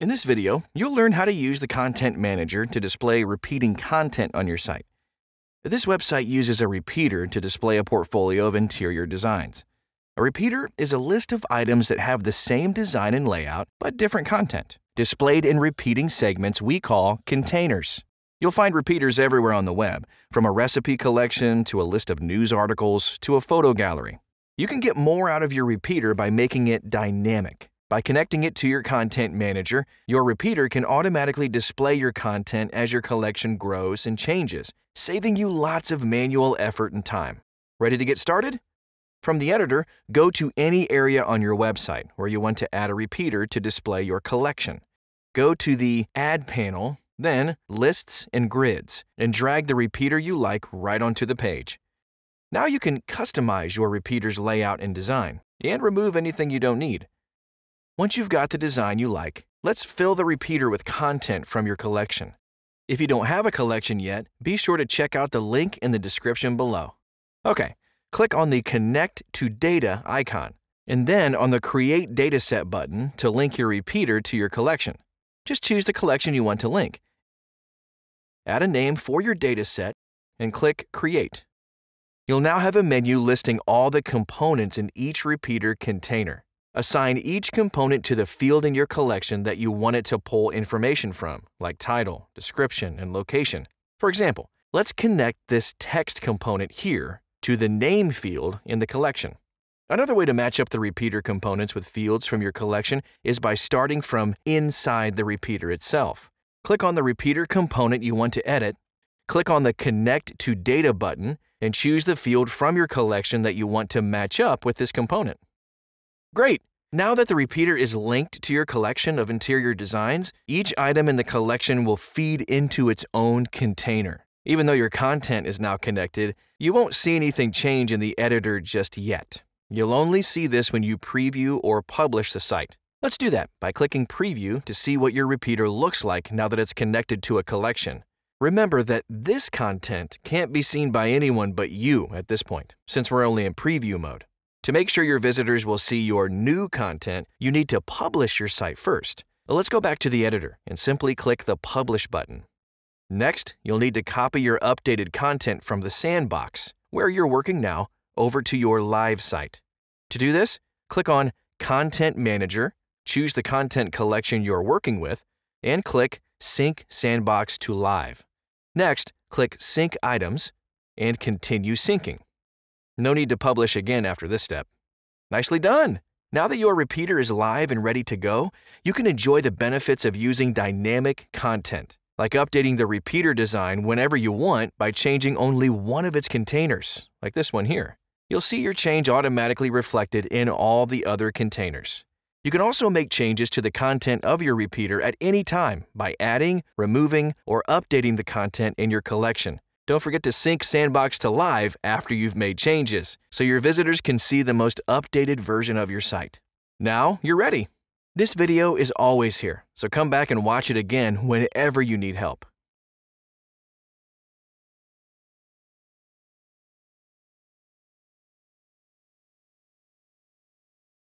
In this video, you'll learn how to use the Content Manager to display repeating content on your site. This website uses a repeater to display a portfolio of interior designs. A repeater is a list of items that have the same design and layout but different content, displayed in repeating segments we call containers. You'll find repeaters everywhere on the web, from a recipe collection to a list of news articles to a photo gallery. You can get more out of your repeater by making it dynamic. By connecting it to your Content Manager, your repeater can automatically display your content as your collection grows and changes, saving you lots of manual effort and time. Ready to get started? From the editor, go to any area on your website where you want to add a repeater to display your collection. Go to the Add panel, then Lists and Grids, and drag the repeater you like right onto the page. Now you can customize your repeater's layout and design, and remove anything you don't need. Once you've got the design you like, let's fill the repeater with content from your collection. If you don't have a collection yet, be sure to check out the link in the description below. Okay, click on the Connect to Data icon, and then on the Create Dataset button to link your repeater to your collection. Just choose the collection you want to link. Add a name for your dataset and click Create. You'll now have a menu listing all the components in each repeater container. Assign each component to the field in your collection that you want it to pull information from, like title, description, and location. For example, let's connect this text component here to the name field in the collection. Another way to match up the repeater components with fields from your collection is by starting from inside the repeater itself. Click on the repeater component you want to edit, click on the Connect to Data button, and choose the field from your collection that you want to match up with this component. Great! Now that the repeater is linked to your collection of interior designs, each item in the collection will feed into its own container. Even though your content is now connected, you won't see anything change in the editor just yet. You'll only see this when you preview or publish the site. Let's do that by clicking Preview to see what your repeater looks like now that it's connected to a collection. Remember that this content can't be seen by anyone but you at this point, since we're only in preview mode. To make sure your visitors will see your new content, you need to publish your site first. Let's go back to the editor and simply click the Publish button. Next, you'll need to copy your updated content from the sandbox, where you're working now, over to your live site. To do this, click on Content Manager, choose the content collection you're working with, and click Sync Sandbox to Live. Next, click Sync Items and continue syncing. No need to publish again after this step. Nicely done! Now that your repeater is live and ready to go, you can enjoy the benefits of using dynamic content, like updating the repeater design whenever you want by changing only one of its containers, like this one here. You'll see your change automatically reflected in all the other containers. You can also make changes to the content of your repeater at any time by adding, removing, or updating the content in your collection, don't forget to sync Sandbox to Live after you've made changes, so your visitors can see the most updated version of your site. Now, you're ready. This video is always here, so come back and watch it again whenever you need help.